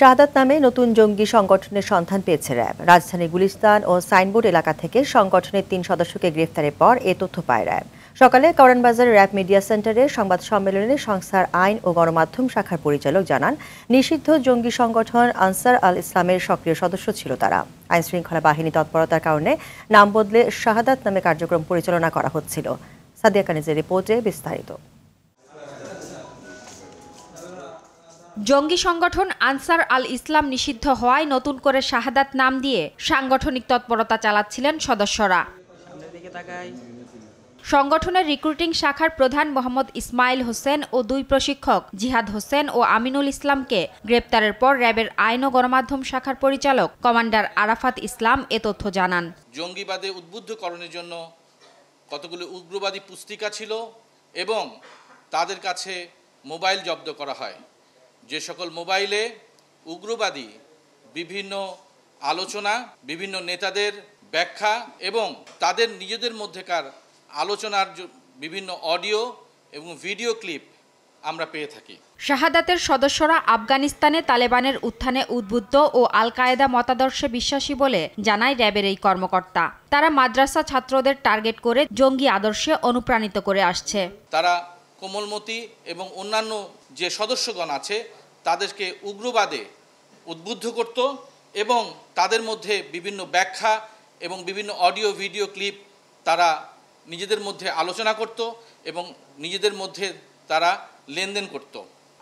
শাহাদাত নামে নতুন জঙ্গি সংগঠনের সন্ধান পেয়েছে র্যাব রাজধানী গুলিস্তান ও সাইনবোর্ড এলাকা থেকে সংগঠনের তিন সদস্যকে গ্রেফতারের পর এ তথ্য পায় র্যাব সকালে করানবাজার র্যাব মিডিয়া সেন্টারে সংবাদ সম্মেলনে সংস্থার আইন ও গণমাধ্যম শাখার পরিচালক জানান নিষিদ্ধ জঙ্গি সংগঠন আনসার আল ইসলামের সক্রিয় সদস্য ছিল তারা আইন শৃঙ্খলা বাহিনী তৎপরতার কারণে নাম বদলে শাহাদাত নামে কার্যক্রম পরিচালনা করা হচ্ছিল সাদিয়া কানিজের রিপোর্টে বিস্তারিত জঙ্গি সংগঠন আনসার আল ইসলাম নিষিদ্ধ হওয়ায় নতুন করে শাহাদাত নাম দিয়ে সাংগঠনিক তৎপরতা চালাচ্ছিলেন সদস্যরা সংগঠনের রিক্রুটিং শাখার প্রধান মোহাম্মদ ইসমাইল হোসেন ও দুই প্রশিক্ষক জিহাদ হোসেন ও আমিনুল ইসলামকে গ্রেপ্তারের পর র্যাবের আইন ও গণমাধ্যম শাখার পরিচালক কমান্ডার আরাফাত ইসলাম এ তথ্য জানান জঙ্গিবাদে উদ্বুদ্ধকরণের জন্য কতগুলো উগ্রবাদী পুস্তিকা ছিল এবং তাদের কাছে মোবাইল জব্দ করা হয় যে সকল মোবাইলে উগ্রবাদী বিভিন্ন আলোচনা বিভিন্ন নেতাদের ব্যাখ্যা এবং তাদের নিজেদের মধ্যেকার আলোচনার বিভিন্ন অডিও এবং ভিডিও ক্লিপ আমরা পেয়ে থাকি শাহাদাতের সদস্যরা আফগানিস্তানে তালেবানের উত্থানে উদ্বুদ্ধ ও আল কায়েদা মতাদর্শে বিশ্বাসী বলে জানায় র্যাবের এই কর্মকর্তা তারা মাদ্রাসা ছাত্রদের টার্গেট করে জঙ্গি আদর্শে অনুপ্রাণিত করে আসছে তারা কোমলমতি এবং অন্যান্য যে সদস্যগণ আছে তাদেরকে উগ্রবাদে উদ্বুদ্ধ করত এবং তাদের মধ্যে বিভিন্ন ব্যাখ্যা এবং বিভিন্ন অডিও ভিডিও ক্লিপ তারা নিজেদের মধ্যে আলোচনা করত এবং নিজেদের মধ্যে তারা লেনদেন করত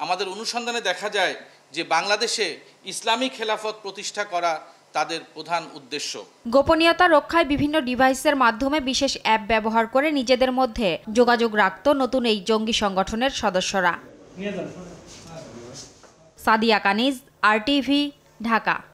আমাদের অনুসন্ধানে দেখা যায় যে বাংলাদেশে ইসলামী খেলাফত প্রতিষ্ঠা করা তাদের প্রধান উদ্দেশ্য গোপনীয়তা রক্ষায় বিভিন্ন ডিভাইসের মাধ্যমে বিশেষ অ্যাপ ব্যবহার করে নিজেদের মধ্যে যোগাযোগ রাখত নতুন এই জঙ্গি সংগঠনের সদস্যরা सादिया कानिज आर टी ढाका